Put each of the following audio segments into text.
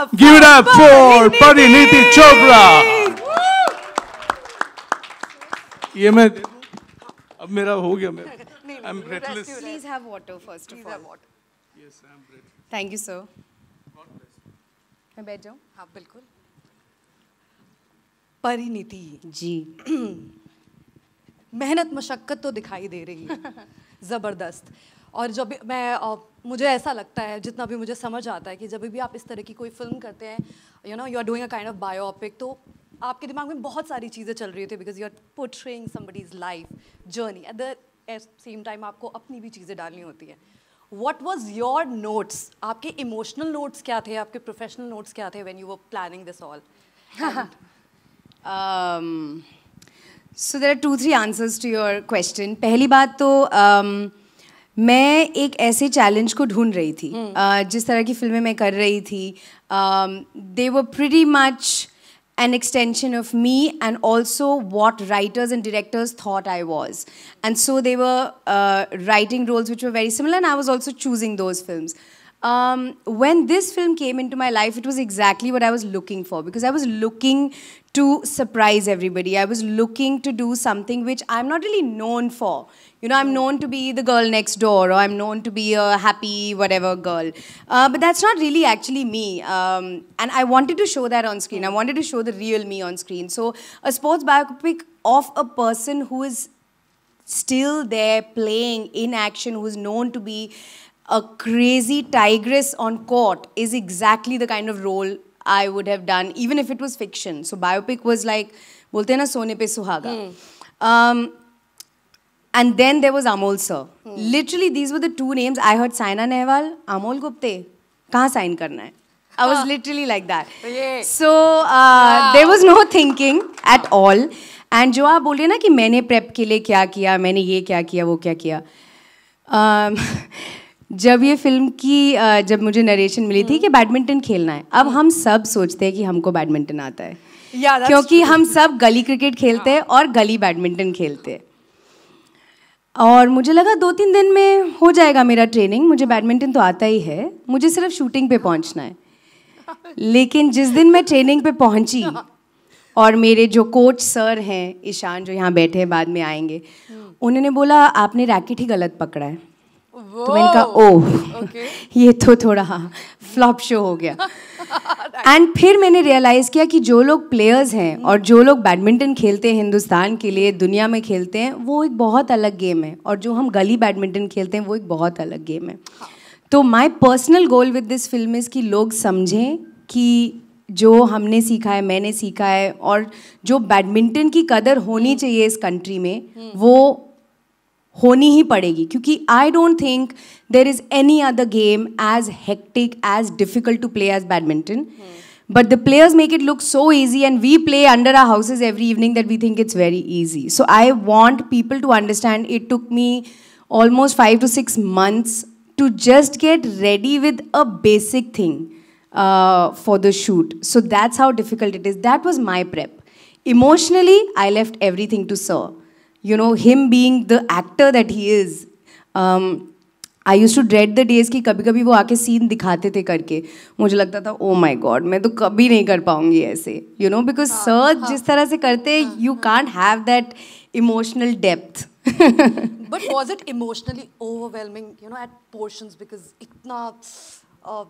Give it up for Parineeti Chopra. ये मैं अब मेरा हो गया मैं I'm breathless. Please have water first of all. Yes, I'm breathless. Thank you, thank you sir मैं बैठ जाऊँ हाँ बिल्कुल परिणीति जी मेहनत मशक्कत तो दिखाई दे रही है जबरदस्त और जब मैं मुझे ऐसा लगता है जितना भी मुझे समझ आता है कि जब भी आप इस तरह की कोई फिल्म करते हैं you know you are doing a kind of biopic तो आपके दिमाग में बहुत सारी चीज़ें चल रही होती है because you are portraying somebody's life journey at the same time आपको अपनी भी चीज़ें डालनी होती है वट वॉज योर नोट्स आपके इमोशनल नोट्स क्या थे आपके प्रोफेशनल नोट्स क्या थे when you were planning this all so there are two three answers to your question पहली बात तो um, मैं एक ऐसे चैलेंज को ढूंढ रही थी hmm. uh, जिस तरह की फिल्में मैं कर रही थी they were pretty much an extension of me and also what writers and directors thought I was and so they were writing roles which were very similar and I was also choosing those film when this film came into my life it was exactly what I was looking for because I was looking to surprise everybody. I was looking to do something which I'm not really known for. You know, I'm known to be the girl next door or I'm known to be a happy whatever girl. Uh, but that's not really actually me. Um, and I wanted to show that on screen. I wanted to show the real me on screen. So a sports biopic of a person who is still there playing in action, who's known to be a crazy tigress on court is exactly the kind of role I would have done even if it was fiction so biopic was like बोलते हैं ना सोने पे सुहागा and then there was Amol sir literally these were the two names I heard Saina Nehwal Amol Gupte कहाँ sign करना है I was ah. literally like that. Yeah. So uh, wow. there was no thinking at all. And जो आप बोल ना कि मैंने prep के लिए क्या किया मैंने ये क्या किया वो क्या किया um, जब ये फिल्म की जब मुझे नरेशन मिली थी कि बैडमिंटन हम्म। खेलना है अब हम हम्म। सब सोचते हैं कि हमको बैडमिंटन आता है yeah, क्योंकि true. हम सब गली क्रिकेट खेलते हैं हाँ। और गली बैडमिंटन खेलते हैं और मुझे लगा दो तीन दिन में हो जाएगा मेरा ट्रेनिंग मुझे बैडमिंटन तो आता ही है मुझे सिर्फ शूटिंग पे पहुंचना है लेकिन जिस दिन मैं ट्रेनिंग पे पहुंची और मेरे जो कोच सर हैं ईशान जो यहाँ बैठे हैं बाद में आएंगे हम्म। उन्होंने बोला आपने रैकेट ही गलत पकड़ा है तो मैंने कहा ओह ये तो थोड़ा फ्लॉप शो हो गया एंड फिर मैंने रियलाइज़ किया कि जो लोग प्लेयर्स हैं hmm. और जो लोग बैडमिंटन खेलते हैं हिंदुस्तान के लिए दुनिया में खेलते हैं वो एक बहुत अलग गेम है और जो हम गली बैडमिंटन खेलते हैं वो एक बहुत अलग गेम है हाँ। तो my personal goal with this film is कि लोग समझें कि जो हमने सीखा है मैंने सीखा है और जो बैडमिंटन की कदर होनी hmm. चाहिए इस कंट्री में hmm. वो होनी ही पड़ेगी क्योंकि I don't think there is any other game as hectic as difficult to play as badminton but the players make it look so easy and we play under our houses every evening that we think it's very easy so I want people to understand it took me almost five to six months to just get ready with a basic thing for the shoot so that's how difficult it is that was my prep emotionally I left everything to serve you know him being the actor that he is I use to dread the days कि कभी कभी वो आके scene दिखाते थे करके मुझे लगता था ओ माई गॉड मैं तो कभी नहीं कर पाऊंगी ऐसे यू नो बिकॉज सर जिस तरह से करते you can't have that emotional depth but was it emotionally overwhelming इतना uh,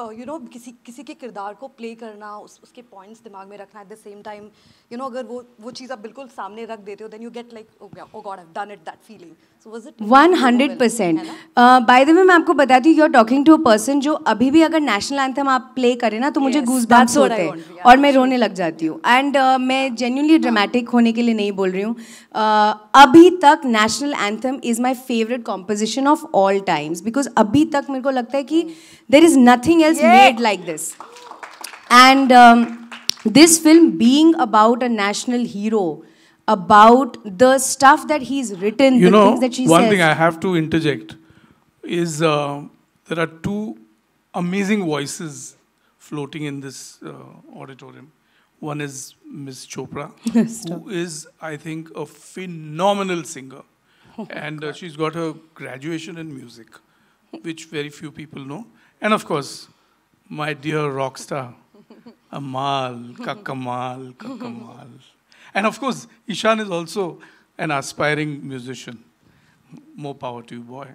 यू नो किसी किसी के किरदार को प्ले करना उस, उसके पॉइंट्स दिमाग में रखना at the same time you know अगर वो वो चीज़ आप बिल्कुल सामने रख देते हो then you get like oh god I done it that feeling so was it 100 percent by the way मैं आपको बताती हूँ you are talking to a person जो अभी भी अगर नेशनल एंथम आप प्ले करें ना तो मुझे गूज बात होते हैं और मैं रोने लग जाती हूँ एंड uh, मैं जेन्यूनली ड्रामेटिक होने के लिए नहीं बोल रही हूँ uh, अभी तक national anthem is my favourite composition of all times because अभी तक मेरे को लगता है कि there is nothing else yeah. made like this. And um, this film being about a national hero, about the stuff that he's written, you the know, things that she one says. thing I have to interject is uh, there are two amazing voices floating in this uh, auditorium. One is Ms. Chopra, who is, I think, a phenomenal singer. Oh and uh, she's got her graduation in music, which very few people know. And of course, my dear rock star, Amal, Kakamal, Kakamal. And of course, Ishan is also an aspiring musician. More power to you, boy.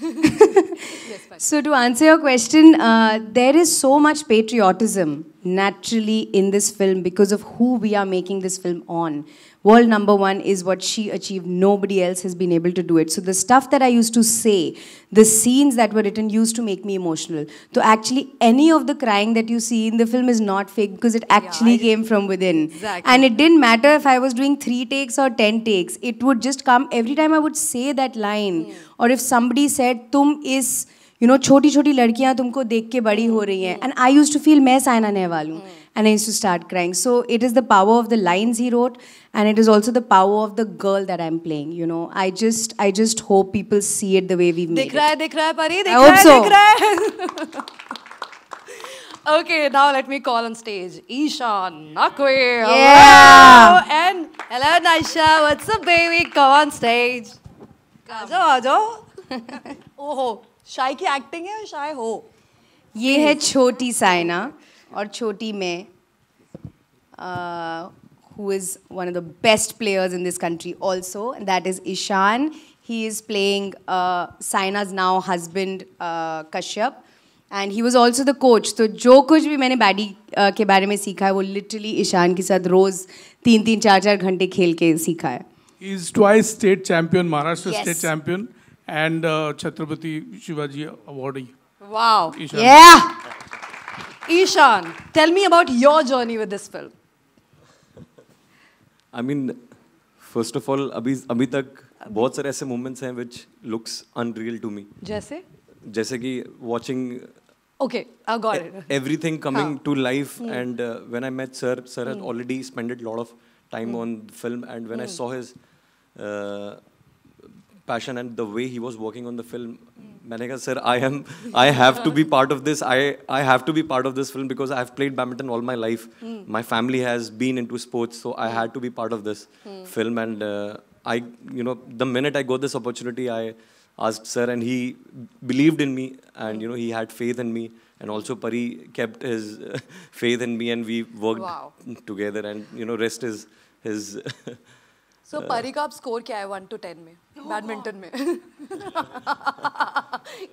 so to answer your question, uh, there is so much patriotism naturally in this film because of who we are making this film on. World number one is what she achieved. Nobody else has been able to do it. So the stuff that I used to say, the scenes that were written used to make me emotional. So actually any of the crying that you see in the film is not fake because it actually yeah, came from within. Exactly. And it didn't matter if I was doing three takes or ten takes. It would just come every time I would say that line. Yeah. Or if somebody said, Tum is you know छोटी छोटी लड़कियां तुमको देख के बड़ी हो रही हैं and I use to feel मैं साइना नेहवाल हूँ and I use to start crying so it is the power of the lines he wrote and it is also the power of the girl that I am playing you know I just I just hope people see it the way we दिख रहा है दिख रहा है परी दिख रहा है दिख रहा है okay now let me call on stage Isha Nakwe yeah hello. and hello Naisha what's up baby come on stage Come. जाओ आ oh. शाय की एक्टिंग है और शाय हो ये है छोटी साइना और छोटी में who is one of the best players in this country also, and that is Ishan. He is playing uh, Saina's now husband, uh, Kashyap. And he was also the coach. So जो कुछ भी मैंने baddie uh, के बारे में सीखा है वो literally ईशान के साथ रोज़ तीन तीन चार चार घंटे खेल के सीखा है He is twice state champion, Maharashtra yes. state champion. and uh, Chhatrapati Shivaji awardee. Wow. Ishan. Yeah. Ishan, tell me about your journey with this film. I mean, first of all, अभी अभी तक बहुत सारे ऐसे moments हैं which looks unreal to me. जैसे? जैसे कि watching Okay, I got it. Everything coming to life, hmm. and uh, when I met sir, sir mm. had hmm. already spent a lot of time mm. on film, and when I hmm. saw his uh, passion and the way he was working on the film. Manega sir, I am, I have to be part of this. I, I have to be part of this film because I've played badminton all my life. Mm. My family has been into sports, so I had to be part of this mm. film. And uh, I, you know, the minute I got this opportunity, I asked sir, and he believed in me, and you know, he had faith in me. And also, Pari kept his faith in me, and we worked wow. together. And you know, rest is his. सो पारी का आप score क्या है one two ten में badminton में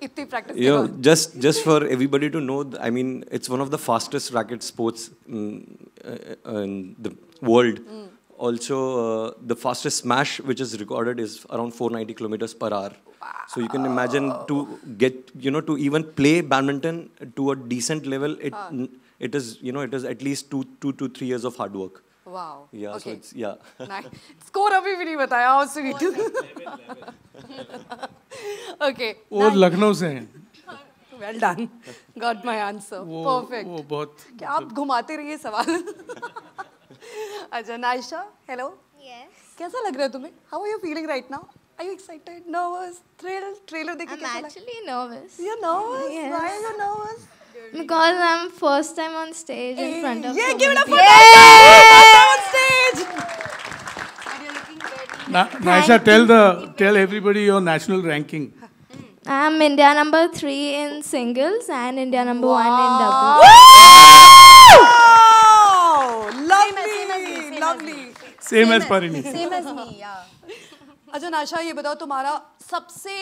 इतनी practice you just just for everybody to know I mean it's one of the fastest racket sports in the world also the fastest smash which is recorded is around four ninety kilometres per hour so you can imagine to get you know to even play badminton to a decent level it it is you know it is at least to to two three years of hard work Wow. अभी भी नहीं बताया और सुनी तू. Okay वो लखनऊ से हैं well done got my answer perfect वो बहुत क्या आप मतलब- घुमाते रहिए सवाल अच्छा नाइशा हेलो यस कैसा लग रहा है तुम्हें how are you feeling right now are you excited nervous thrill trailer देख के कैसा लग actually nervous you are nervous why are you nervous Because I'm first time on stage in front of ये give it up for yeah! Ma- Naisha, tell the tell everybody your national ranking. I'm India number three in singles and India number wow. one in doubles. Wow! Lovely, same as, same as lovely. Same, same as Parini. Same as me, yeah. अच्छा नाशा ये बताओ तुम्हारा सबसे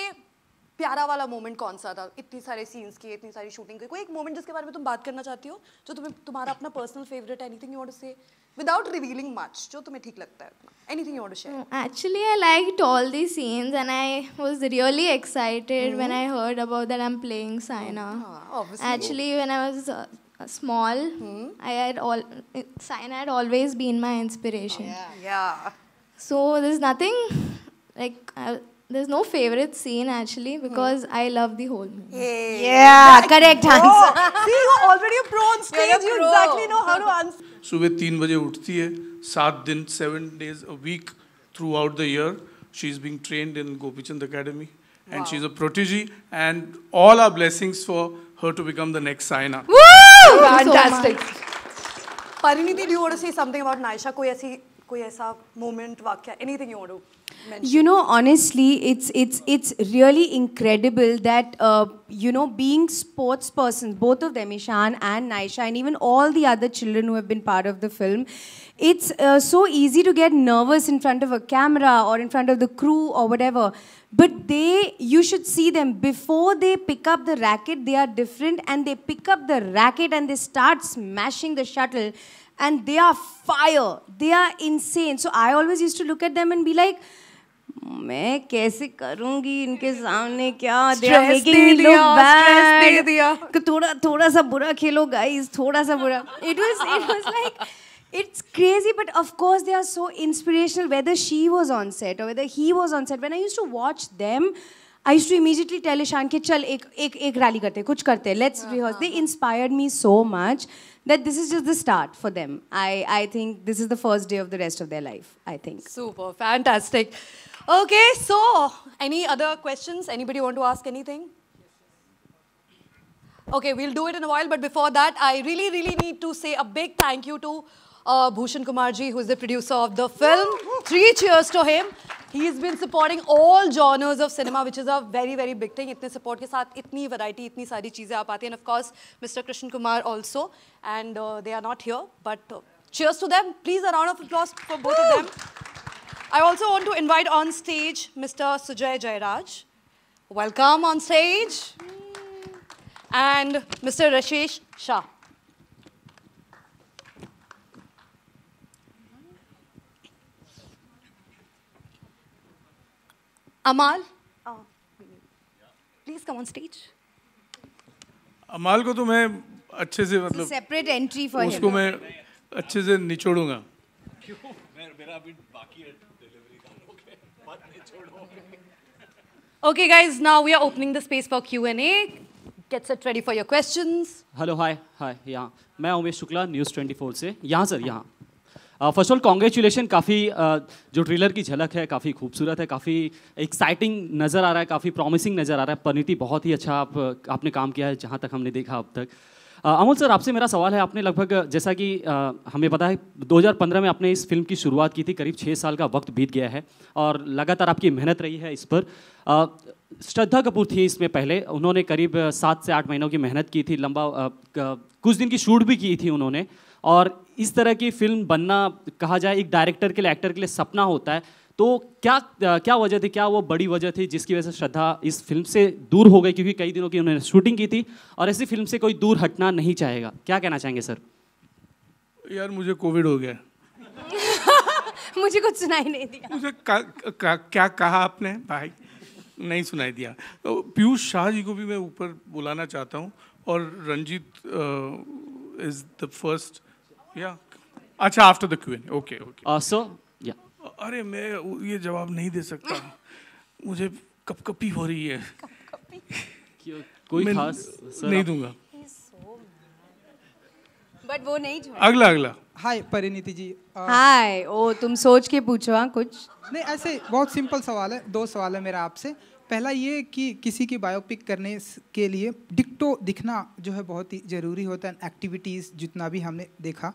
प्यारा वाला moment कौन सा था इतनी सारे सीन्स के इतनी सारी शूटिंग की कोई एक मोमेंट जिसके बारे में तुम बात करना चाहती हो जो तुम्हें तुम्हारा अपना personal favourite anything you want to say without revealing much जो तुम्हें ठीक लगता है anything you want to share actually I liked all the scenes and I was really excited mm-hmm. when I heard about that I'm playing Saina ah, obviously actually when I was uh, small mm-hmm. I had all Saina had always been my inspiration oh, yeah yeah so there's nothing like I, there's no favorite scene actually hmm. because hmm. I love the whole movie. Hey. Yeah, correct answer. See, you're already a pro on stage. You exactly know how to answer. सुबह तीन बजे उठती है सात दिन seven days a week throughout the year she is being trained in Gopichand academy and she is a protege and all our blessings for her to become the next Saina fantastic Parineeti do you want to say something about Naisha कोई ऐसी you know, honestly, it's it's it's really incredible that uh, you know being sports persons, both of them, Ishan and Naisha, and even all the other children who have been part of the film, it's uh, so easy to get nervous in front of a camera or in front of the crew or whatever. But they, you should see them before they pick up the racket, they are different and they pick up the racket and they start smashing the shuttle and they are fire. They are insane. So I always used to look at them and be like, "Me, मैं कैसे करूंगी इनके सामने क्या थोड़ा थोड़ा सा बुरा खेलो गाइस थोड़ा सा बुरा it was it was like, it's crazy, but of course they are so inspirational. Whether she was on set or whether he was on set, when I used to watch them, I used to immediately tell Ishan, "Ke chal ek rally karte, kuch karte, let's rehearse." They inspired me so much that this is just the start for them. I, I think this is the first day of the rest of their life, I think. Super, fantastic. Okay, so any other questions? Anybody want to ask anything? Okay, we'll do it in a while, but before that, I really, really need to say a big thank you to uh, Bhushan Kumarji, who is the producer of the film. Three cheers to him. He's been supporting all genres of cinema, which is a very, very big thing. इतने support के साथ variety, इतनी a variety आ पाती And of course, Mr. Krishan Kumar also. And uh, they are not here, but uh, cheers to them. Please, a round of applause for both Woo! of them. I also want to invite on stage Mr. Sujay Jairaj. Welcome on stage. And Mr. Rashesh Shah. Amaal please come on stage Amaal को तो मैं अच्छे से मतलब separate entry for उसको मैं अच्छे से निचोड़ूंगा ओके मत now we are opening the space for Q space A Q&A. Get set ready for your questions. Hi hi, यहाँ मैं उमेश शुक्ला न्यूज़ 24 से यहाँ सर यहाँ फर्स्ट ऑल कॉन्ग्रेचुलेशन काफ़ी जो ट्रेलर की झलक है काफ़ी खूबसूरत है काफ़ी एक्साइटिंग नज़र आ रहा है काफ़ी प्रॉमिसिंग नज़र आ रहा है परिणति बहुत ही अच्छा आप uh, आपने काम किया है जहाँ तक हमने देखा अब तक uh, अमोल सर आपसे मेरा सवाल है आपने लगभग uh, जैसा कि हमें पता है 2015 में आपने इस फिल्म की शुरुआत की थी करीब छः साल का वक्त बीत गया है और लगातार आपकी मेहनत रही है इस पर श्रद्धा कपूर थी इसमें पहले उन्होंने करीब सात से आठ महीनों की मेहनत की थी लंबा कुछ दिन की शूट भी की थी उन्होंने और इस तरह की फिल्म बनना कहा जाए एक डायरेक्टर के लिए एक्टर के लिए सपना होता है तो क्या क्या वजह थी क्या वो बड़ी वजह थी जिसकी वजह से श्रद्धा इस फिल्म से दूर हो गई क्योंकि कई दिनों की उन्होंने शूटिंग की थी और ऐसी फिल्म से कोई दूर हटना नहीं चाहेगा क्या कहना चाहेंगे सर यार मुझे कोविड हो गया मुझे कुछ सुनाई नहीं दिया मुझे का, का, क्या कहा आपने भाई नहीं सुनाई दिया तो पीयूष शाह जी को भी मैं ऊपर बुलाना चाहता हूँ और रंजीत इज़ द फर्स्ट या अच्छा after the queen okay okay so yeah अरे मैं ये जवाब नहीं दे सकता मुझे कपकपी हो रही है कोई खास नहीं दूंगा बट वो नहीं अगला अगला हाय परिणीति जी हाय uh, ओ तुम सोच के पूछो हाँ, कुछ नहीं ऐसे बहुत सिंपल सवाल है दो सवाल है मेरा आपसे पहला ये कि किसी की बायोपिक करने के लिए डिक्टो दिखना जो है बहुत ही ज़रूरी होता है एक्टिविटीज़ जितना भी हमने देखा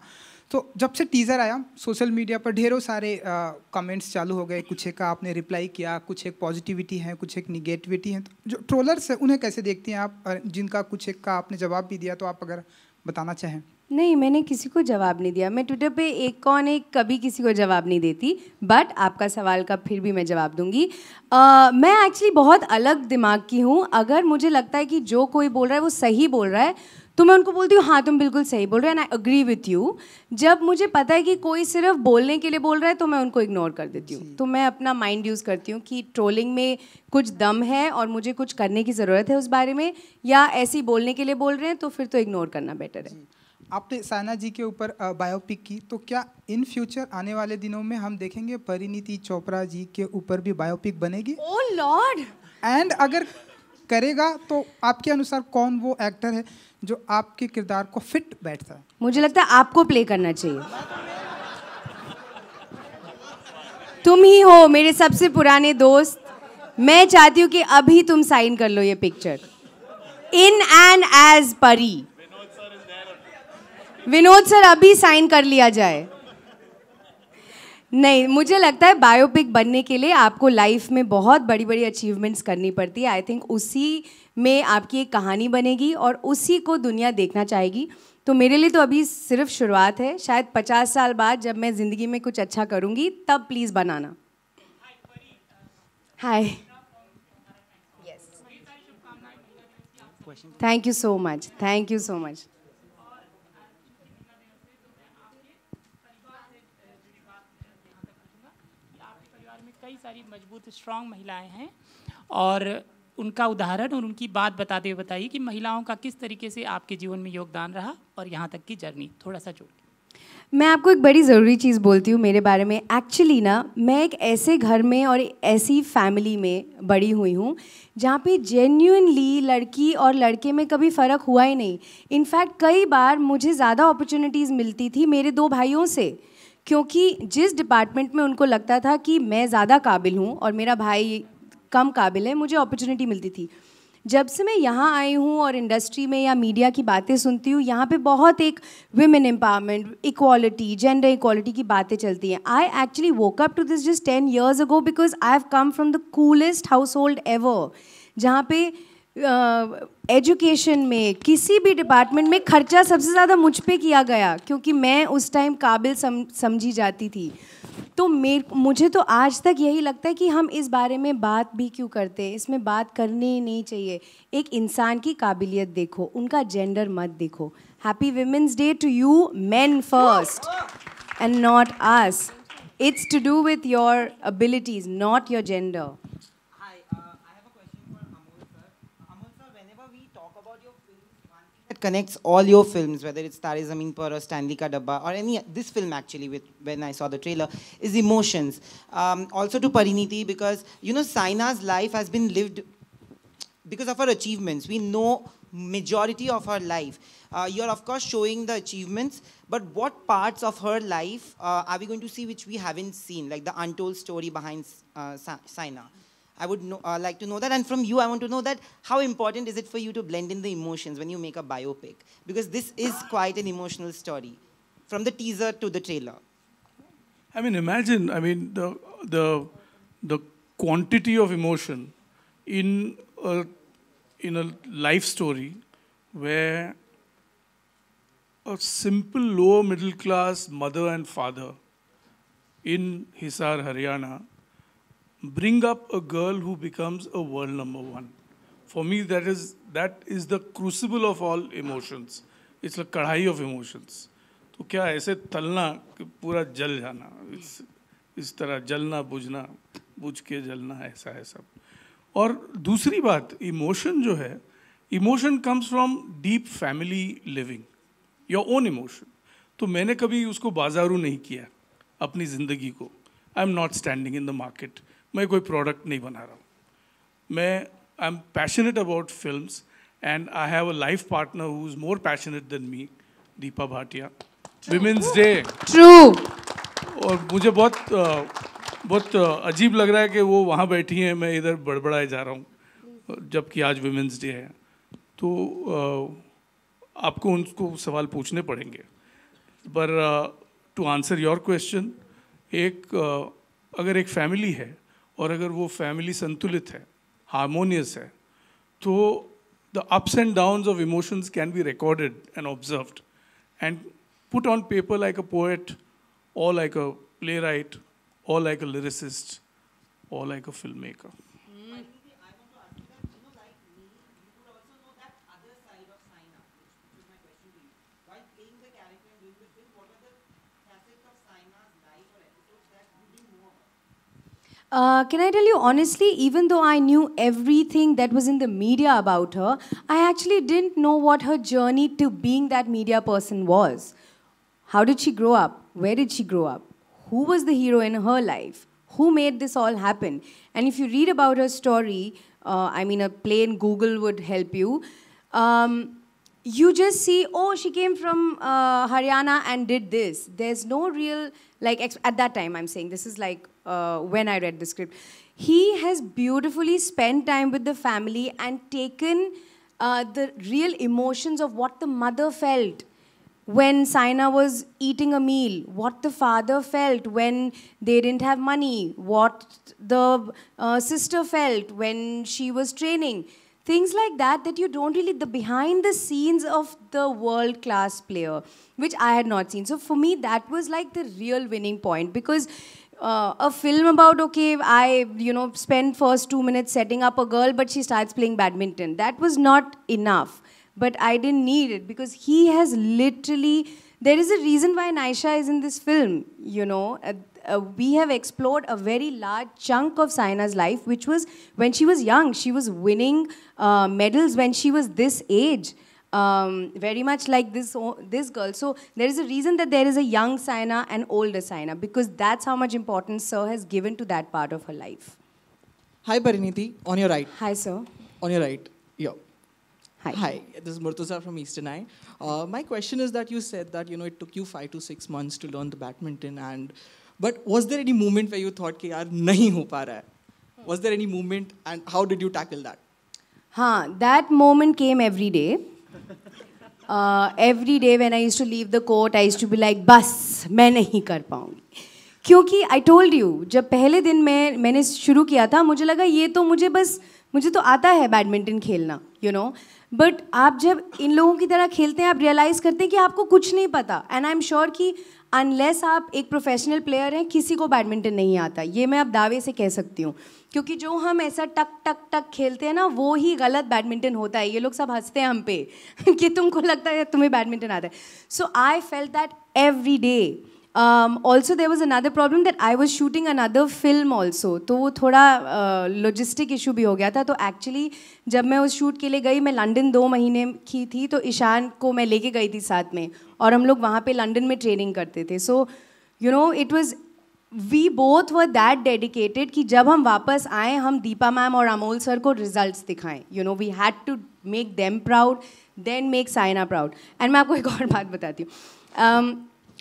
तो जब से टीज़र आया सोशल मीडिया पर ढेरों सारे कमेंट्स चालू हो गए कुछ एक आपने रिप्लाई किया कुछ एक पॉजिटिविटी है कुछ एक निगेटिविटी है तो जो ट्रोलर्स हैं उन्हें कैसे देखती हैं आप जिनका कुछ एक का आपने जवाब भी दिया तो आप अगर बताना चाहें नहीं मैंने किसी को जवाब नहीं दिया मैं ट्विटर पे एक कौन एक कभी किसी को जवाब नहीं देती बट आपका सवाल का फिर भी मैं जवाब दूंगी uh, मैं एक्चुअली बहुत अलग दिमाग की हूँ अगर मुझे लगता है कि जो कोई बोल रहा है वो सही बोल रहा है तो मैं उनको बोलती हूँ हाँ तुम बिल्कुल सही बोल रहे हो and I agree with you जब मुझे पता है कि कोई सिर्फ बोलने के लिए बोल रहा है तो मैं उनको इग्नोर कर देती हूँ तो मैं अपना माइंड यूज़ करती हूँ कि ट्रोलिंग में कुछ दम है और मुझे कुछ करने की ज़रूरत है उस बारे में या ऐसे ही बोलने के लिए बोल रहे हैं तो फिर तो इग्नोर करना बेटर है आपने तो साइना जी के ऊपर बायोपिक की तो क्या इन फ्यूचर आने वाले दिनों में हम देखेंगे परिणीति चोपड़ा जी के ऊपर भी बायोपिक बनेगी ओ लॉर्ड एंड अगर करेगा तो आपके अनुसार कौन वो एक्टर है जो आपके किरदार को फिट बैठता है मुझे लगता है आपको प्ले करना चाहिए तुम ही हो मेरे सबसे पुराने दोस्त मैं चाहती हूँ कि अभी तुम साइन कर लो ये पिक्चर इन एंड एज परी विनोद सर अभी साइन कर लिया जाए नहीं मुझे लगता है बायोपिक बनने के लिए आपको लाइफ में बहुत बड़ी बड़ी अचीवमेंट्स करनी पड़ती है आई थिंक उसी में आपकी एक कहानी बनेगी और उसी को दुनिया देखना चाहेगी तो मेरे लिए तो अभी सिर्फ शुरुआत है शायद पचास साल बाद जब मैं ज़िंदगी में कुछ अच्छा करूँगी तब प्लीज़ बनाना hi thank you so much thank you so much मजबूत स्ट्रांग महिलाएं हैं और उनका उदाहरण और उनकी बात बताते हुए बताइए कि महिलाओं का किस तरीके से आपके जीवन में योगदान रहा और यहाँ तक की जर्नी थोड़ा सा जोड़ मैं आपको एक बड़ी ज़रूरी चीज़ बोलती हूँ मेरे बारे में एक्चुअली ना मैं एक ऐसे घर में और ऐसी फैमिली में बड़ी हुई हूँ जहाँ पे जेन्यूनली लड़की और लड़के में कभी फ़र्क हुआ ही नहीं इनफैक्ट कई बार मुझे ज़्यादा अपॉर्चुनिटीज़ मिलती थी मेरे दो भाइयों से क्योंकि जिस डिपार्टमेंट में उनको लगता था कि मैं ज़्यादा काबिल हूँ और मेरा भाई कम काबिल है मुझे अपॉर्चुनिटी मिलती थी जब से मैं यहाँ आई हूँ और इंडस्ट्री में या मीडिया की बातें सुनती हूँ यहाँ पे बहुत एक women empowerment equality gender equality की बातें चलती हैं I actually woke up to this just ten years ago because I have come from the coolest household ever जहाँ पे एजुकेशन uh, में किसी भी डिपार्टमेंट में खर्चा सबसे ज़्यादा मुझ पर किया गया क्योंकि मैं उस टाइम काबिल सम, समझी जाती थी तो मेरे मुझे तो आज तक यही लगता है कि हम इस बारे में बात भी क्यों करते हैं इसमें बात करनी ही नहीं चाहिए एक इंसान की काबिलियत देखो उनका जेंडर मत देखो happy women's day to you man first and not as it's to do with your abilities not your gender connects all your films, whether it's Tare Zameen Par or Stanley Ka Dabba or any this film actually, with when I saw the trailer, is emotions. Um, also to Pariniti because you know Saina's life has been lived because of her achievements. We know majority of her life. Uh, you're of course showing the achievements, but what parts of her life uh, are we going to see which we haven't seen, like the untold story behind uh, Saina? I would know, uh, like to know that. And from you, I want to know that how important is it for you to blend in the emotions when you make a biopic? Because this is quite an emotional story, from the teaser to the trailer. I mean, imagine, I mean, the, the, the quantity of emotion in a, in a life story where a simple lower middle class mother and father in Hisar, Haryana, bring up a girl who becomes a world number one. For me, that is that is the crucible of all emotions. It's a कढ़ाई of emotions. तो क्या ऐसे तलना पूरा जल जाना इस इस तरह जलना बुझना बुझ के जलना ऐसा है सब और दूसरी बात इमोशन जो है emotion comes from deep family living your own emotion तो मैंने कभी उसको बाजारू नहीं किया अपनी ज़िंदगी को I am not standing in the market मैं कोई प्रोडक्ट नहीं बना रहा हूँ मैं I am passionate about film and I have a life partner who is more passionate than me Deepa Bhatia women's day true और मुझे बहुत बहुत अजीब लग रहा है कि वो वहाँ बैठी हैं मैं इधर बड़बड़ाए जा रहा हूँ जबकि आज विमेंस डे है तो आपको उनको सवाल पूछने पड़ेंगे पर टू आंसर योर क्वेश्चन एक अगर एक फैमिली है और अगर वो फैमिली संतुलित है हारमोनियस है तो the ups and downs of emotions can be recorded and observed and put on paper like a poet or like a playwright or like a lyricist or like a film maker Uh, can I tell you honestly, even though I knew everything that was in the media about her, I actually didn't know what her journey to being that media person was. How did she grow up? Where did she grow up? Who was the hero in her life? Who made this all happen? And if you read about her story, uh, I mean, a plain Google would help you. Um, you just see, oh, she came from uh, Haryana and did this. There's no real, like, at that time, I'm saying, this is like uh, when I read the script. He has beautifully spent time with the family and taken uh, the real emotions of what the mother felt when Saina was eating a meal, what the father felt when they didn't have money, what the uh, sister felt when she was training. Things like that, that you don't really, the behind the scenes of the world class player, which I had not seen. So for me, that was like the real winning point because uh, a film about okay i you know spend first two minutes setting up a girl but she starts playing badminton that was not enough but i didn't need it because he has literally there is a reason why naisha is in this film you know uh, uh, we have explored a very large chunk of Saina's life, which was when she was young. She was winning uh, medals when she was this age um, very much like this, this girl. So there is a reason that there is a young Saina and older Saina because that's how much importance Sir has given to that part of her life. Hi, Pariniti. On your right. Hi, Sir. On your right. Yeah. Hi. Hi. This is Murtuza from Eastern Eye. Uh, my question is that you said that you know it took you five to six months to learn the badminton, and but was there any moment where you thought, "Ki yaar, nahi ho pa raha hai. Was there any moment, and how did you tackle that? Huh, that moment came every day. Every day when I use to leave the court I use to be like बस मैं नहीं कर पाऊँगी क्योंकि I told you जब पहले दिन मैं मैंने शुरू किया था मुझे लगा ये तो मुझे बस मुझे तो आता है बैडमिंटन खेलना यू नो बट आप जब इन लोगों की तरह खेलते हैं आप रियलाइज करते हैं कि आपको कुछ नहीं पता एंड आई एम श्योर कि अनलेस आप एक प्रोफेशनल प्लेयर हैं किसी को बैडमिंटन नहीं आता ये मैं आप दावे से कह सकती हूँ क्योंकि जो हम ऐसा टक टक टक खेलते हैं ना वो ही गलत बैडमिंटन होता है ये लोग सब हंसते हैं हम पे कि तुमको लगता है तुम्हें बैडमिंटन आता है so I felt that every day also there was another problem that I was shooting another film also तो वो थोड़ा लॉजिस्टिक uh, इशू भी हो गया था तो एक्चुअली जब मैं उस शूट के लिए गई मैं लंदन दो महीने की थी तो ईशान को मैं लेके गई थी साथ में और हम लोग वहाँ पे लंडन में ट्रेनिंग करते थे so you know it was we both were that dedicated कि जब हम वापस आए हम दीपा मैम और अमोल सर को रिज़ल्ट दिखाएं you know we had to make them proud then make Saina proud and मैं आपको एक और बात बताती हूँ um,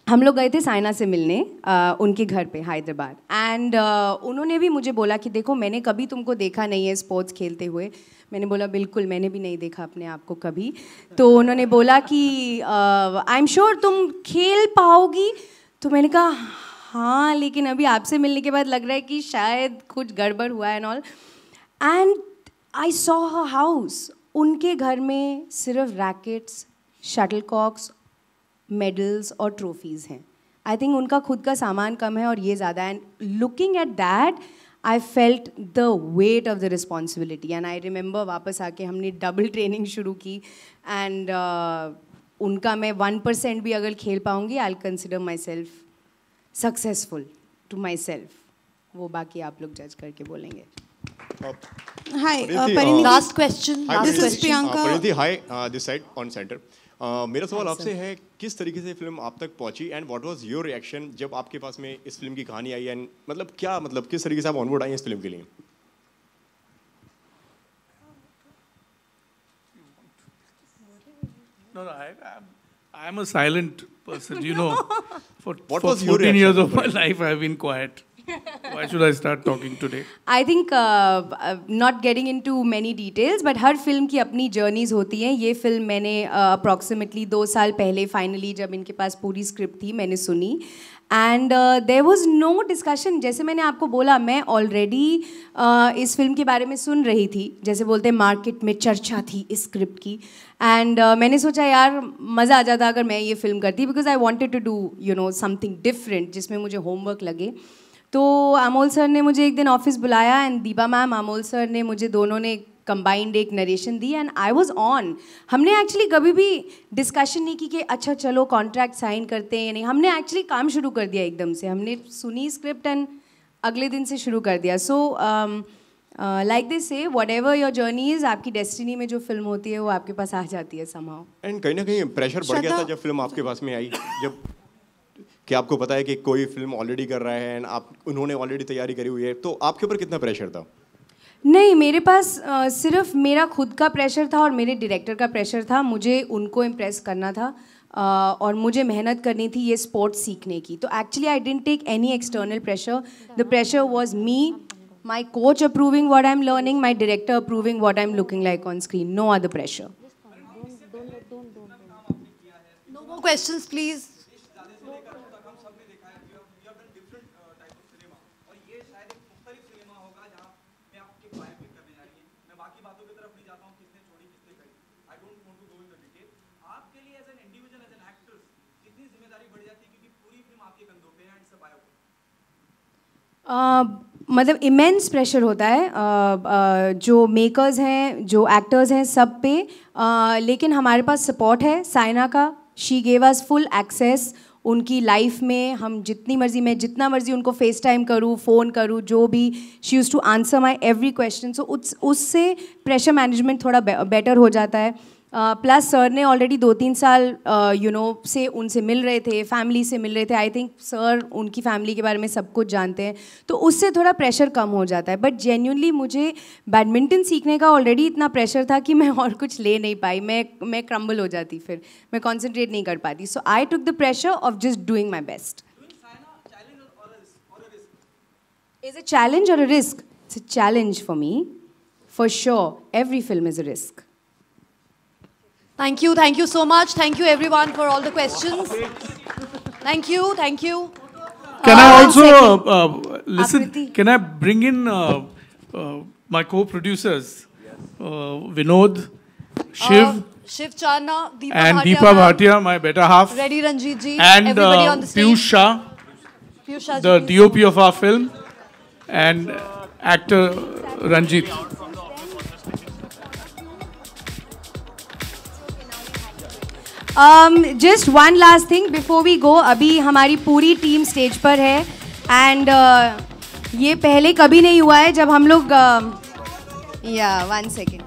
हम लोग गए थे साइना से मिलने आ, uh, उनके घर पे हैदराबाद एंड uh, उन्होंने भी मुझे बोला कि देखो मैंने कभी तुमको देखा नहीं है स्पोर्ट्स खेलते हुए मैंने बोला बिल्कुल मैंने भी नहीं देखा अपने आप को कभी तो उन्होंने बोला कि आई एम श्योर तुम खेल पाओगी तो मैंने कहा हाँ लेकिन अभी आपसे मिलने के बाद लग रहा है कि शायद कुछ गड़बड़ हुआ and all and I saw house उनके घर में सिर्फ रैकेट्स शटल कॉक्स मेडल्स और ट्रॉफीज़ हैं आई थिंक उनका खुद का सामान कम है और ये ज़्यादा and looking at that I felt the weight of the responsibility and I remember वापस आके हमने डबल ट्रेनिंग शुरू की एंड uh, उनका मैं वन परसेंट भी अगर खेल पाऊँगी I consider myself successful to myself वो बाकी आप लोग जज करके बोलेंगे मेरा सवाल आपसे है किस तरीके से फिल्म आप तक पहुंची and what was your reaction जब आपके पास में इस फिल्म की कहानी आई एंड मतलब क्या मतलब किस तरीके से आप ऑनबोर्ड आई इस फिल्म के लिए no, no, I, I'm a silent person, you know. For, what for was 14 years of my life, I've been quiet. Why should I start talking today? I think uh, uh, not getting into many details, but her film ki apni journeys hoti हैं Ye film maine uh, approximately do saal pehle finally jab inke paas puri script thi, maine suni. And there was no discussion जैसे मैंने आपको बोला मैं already uh, इस film के बारे में सुन रही थी जैसे बोलते हैं मार्केट में चर्चा थी इस स्क्रिप्ट की एंड uh, मैंने सोचा यार मज़ा आ जाता अगर मैं ये फिल्म करती because I wanted to do you know something different जिसमें मुझे होमवर्क लगे तो आमोल सर ने मुझे एक दिन ऑफिस बुलाया and Deepa ma'am Amol sir ने मुझे दोनों ने कंबाइंड एक नरेशन दी एंड आई वॉज ऑन हमने एक्चुअली कभी भी डिस्कशन नहीं की कि अच्छा चलो कॉन्ट्रैक्ट साइन करते हैं या नहीं हमने एक्चुअली काम शुरू कर दिया एकदम से हमने सुनी स्क्रिप्ट एंड अगले दिन से शुरू कर दिया सो लाइक दिस से whatever your journey is आपकी डेस्टिनी में जो फिल्म होती है वो आपके पास आ जाती है समाव एंड कहीं ना कहीं प्रेशर बढ़ गया था जब फिल्म आपके पास में आई जब कि आपको पता है कि कोई फिल्म ऑलरेडी कर रहा है एंड आप उन्होंने ऑलरेडी तैयारी करी हुई है तो आपके ऊपर कितना प्रेशर था नहीं मेरे पास सिर्फ मेरा खुद का प्रेशर था और मेरे डायरेक्टर का प्रेशर था मुझे उनको इम्प्रेस करना था और मुझे मेहनत करनी थी ये स्पोर्ट सीखने की तो actually I didn't take any external pressure the pressure was me my coach approving what I am learning my director approving what I am looking like on screen no are the pressure question please बातों की तरफ नहीं जाता हूँ किसने छोड़ी किसने कही I don't want to go in the detail आपके लिए as an individual as an actress कितनी जिम्मेदारी बढ़ जाती है क्योंकि पूरी फिल्म आपके कंधों पे है एंड सब बायोपिक Uh, मतलब इमेंस प्रेशर होता है uh, uh, जो मेकर्स हैं जो एक्टर्स हैं सब पे लेकिन हमारे पास सपोर्ट है साइना का she gave us full access उनकी लाइफ में हम जितनी मर्जी मैं जितना मर्जी उनको फेस टाइम करूँ फ़ोन करूँ जो भी she used to answer my every question so उससे प्रेशर मैनेजमेंट थोड़ा बेटर हो जाता है प्लस uh, सर ने ऑलरेडी दो तीन साल यू uh, नो से उनसे मिल रहे थे फैमिली से मिल रहे थे आई थिंक सर उनकी फैमिली के बारे में सब कुछ जानते हैं तो उससे थोड़ा प्रेशर कम हो जाता है बट जेन्यूनली मुझे बैडमिंटन सीखने का ऑलरेडी इतना प्रेशर था कि मैं और कुछ ले नहीं पाई मैं मैं क्रम्बल हो जाती फिर मैं कॉन्सेंट्रेट नहीं कर पाती so I took the pressure of just doing my best is a challenge और a risk it's a challenge for me for sure every film is a risk Thank you, thank you so much. Thank you everyone for all the questions. Thank you, thank you. Can uh, I also uh, uh, listen? Apriti. Can I bring in uh, uh my co-producers, uh, Vinod, Shiv, Shiv Chana, Deepa and Bhatia Deepa Bhatia, my better half, Reddy Ranjit and Piyush Shah, Piyush Shah the DOP of our film, and actor Ranjit. Just one last thing before we go अभी हमारी पूरी team stage पर है and uh, ये पहले कभी नहीं हुआ है जब हम लोग um, या one second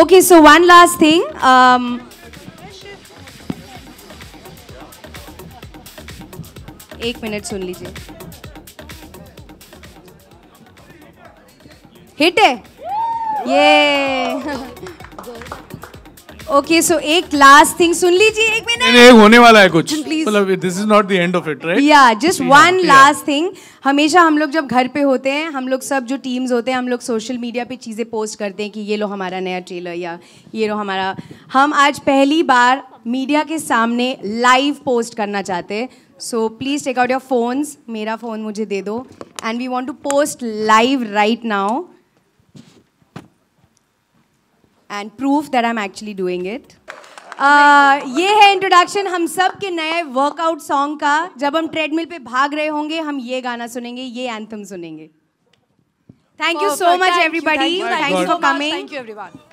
okay so one last thing एक मिनट सुन लीजिए हिट है ये ओके सो एक लास्ट थिंग सुन लीजिए एक मिनट नहीं होने वाला है कुछ मतलब this is not the end of it right या जस्ट वन लास्ट थिंग हमेशा हम लोग जब घर पे होते हैं हम लोग सब जो टीम्स होते हैं हम लोग सोशल मीडिया पे चीज़ें पोस्ट करते हैं कि ये लो हमारा नया ट्रेलर या ये लो हमारा हम आज पहली बार मीडिया के सामने लाइव पोस्ट करना चाहते हैं so please take out your phones मेरा फ़ोन मुझे दे दो and we want to post live right now and proof that I am actually doing it ये है इंट्रोडक्शन हम सब के नए वर्कआउट सॉन्ग का जब हम ट्रेडमिल पे भाग रहे होंगे हम ये गाना सुनेंगे ये एंथम सुनेंगे thank you so much everybody thank you for coming thank you everyone